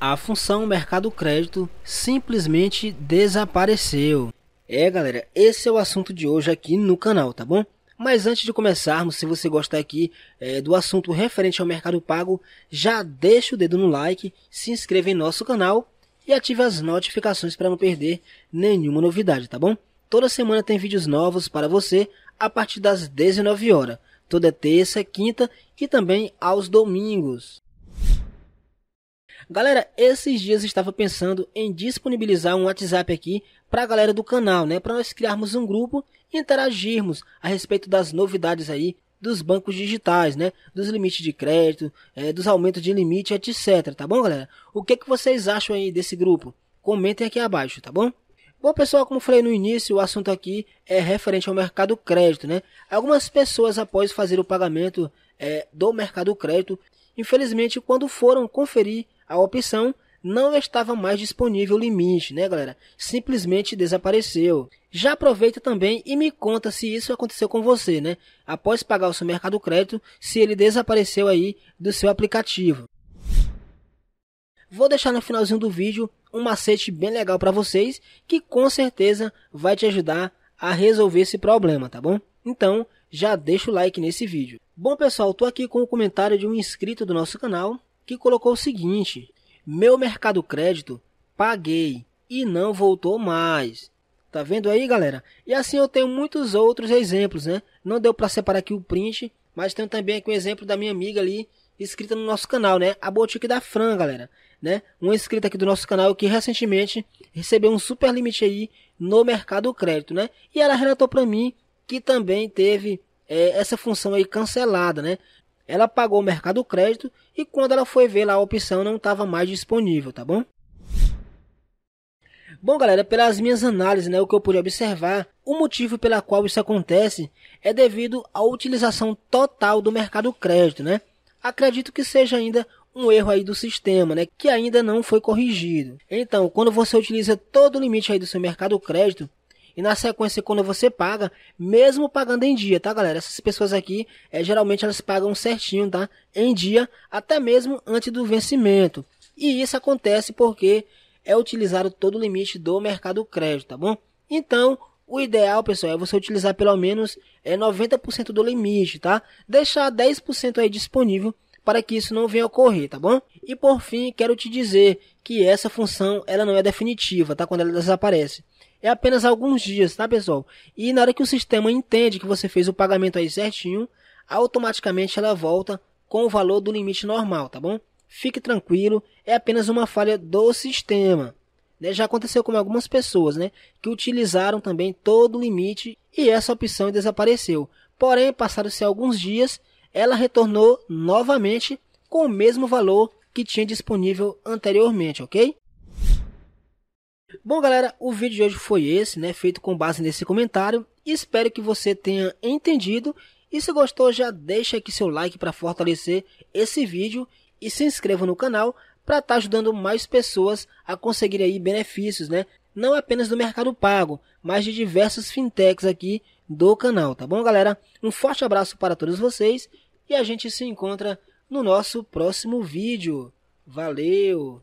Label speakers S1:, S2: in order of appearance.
S1: a função mercado crédito simplesmente desapareceu. É galera, esse é o assunto de hoje aqui no canal, tá bom? Mas antes de começarmos, se você gostar aqui é, do assunto referente ao mercado pago, já deixa o dedo no like, se inscreva em nosso canal e ative as notificações para não perder nenhuma novidade, tá bom? Toda semana tem vídeos novos para você a partir das 19 horas, toda terça, quinta e também aos domingos. Galera, esses dias eu estava pensando em disponibilizar um WhatsApp aqui para a galera do canal, né? Para nós criarmos um grupo e interagirmos a respeito das novidades aí dos bancos digitais, né? Dos limites de crédito, é, dos aumentos de limite, etc. Tá bom, galera? O que, que vocês acham aí desse grupo? Comentem aqui abaixo, tá bom? Bom, pessoal, como falei no início, o assunto aqui é referente ao mercado crédito, né? Algumas pessoas, após fazer o pagamento é, do mercado crédito, infelizmente, quando foram conferir a opção não estava mais disponível o limite, né, galera? Simplesmente desapareceu. Já aproveita também e me conta se isso aconteceu com você, né? Após pagar o seu mercado crédito, se ele desapareceu aí do seu aplicativo. Vou deixar no finalzinho do vídeo um macete bem legal para vocês que com certeza vai te ajudar a resolver esse problema, tá bom? Então, já deixa o like nesse vídeo. Bom pessoal, tô aqui com o comentário de um inscrito do nosso canal, que colocou o seguinte: meu mercado crédito paguei e não voltou mais. Tá vendo aí, galera? E assim eu tenho muitos outros exemplos, né? Não deu para separar aqui o print, mas tenho também aqui o um exemplo da minha amiga ali, inscrita no nosso canal, né? A Boutique da Fran, galera, né? Uma inscrita aqui do nosso canal que recentemente recebeu um super limite aí no mercado crédito, né? E ela relatou para mim que também teve é, essa função aí cancelada, né? Ela pagou o mercado crédito e quando ela foi ver lá a opção não estava mais disponível, tá bom? Bom, galera, pelas minhas análises, né, o que eu pude observar, o motivo pela qual isso acontece é devido à utilização total do mercado crédito, né? Acredito que seja ainda um erro aí do sistema, né, que ainda não foi corrigido. Então, quando você utiliza todo o limite aí do seu mercado crédito, e na sequência, quando você paga, mesmo pagando em dia, tá, galera? Essas pessoas aqui, é, geralmente elas pagam certinho, tá? Em dia, até mesmo antes do vencimento. E isso acontece porque é utilizado todo o limite do mercado crédito, tá bom? Então, o ideal, pessoal, é você utilizar pelo menos é, 90% do limite, tá? Deixar 10% aí disponível para que isso não venha a ocorrer, tá bom? E por fim, quero te dizer que essa função ela não é definitiva, tá? Quando ela desaparece é apenas alguns dias, tá pessoal? E na hora que o sistema entende que você fez o pagamento aí certinho, automaticamente ela volta com o valor do limite normal, tá bom? Fique tranquilo, é apenas uma falha do sistema. Né? Já aconteceu com algumas pessoas, né? Que utilizaram também todo o limite e essa opção desapareceu. Porém, passaram-se alguns dias, ela retornou novamente com o mesmo valor que tinha disponível anteriormente, ok? Bom, galera, o vídeo de hoje foi esse, né? Feito com base nesse comentário. Espero que você tenha entendido. E se gostou, já deixa aqui seu like para fortalecer esse vídeo e se inscreva no canal para estar tá ajudando mais pessoas a conseguir aí benefícios, né? Não apenas do mercado pago, mas de diversas fintechs aqui do canal, tá bom, galera? Um forte abraço para todos vocês e a gente se encontra no nosso próximo vídeo. Valeu!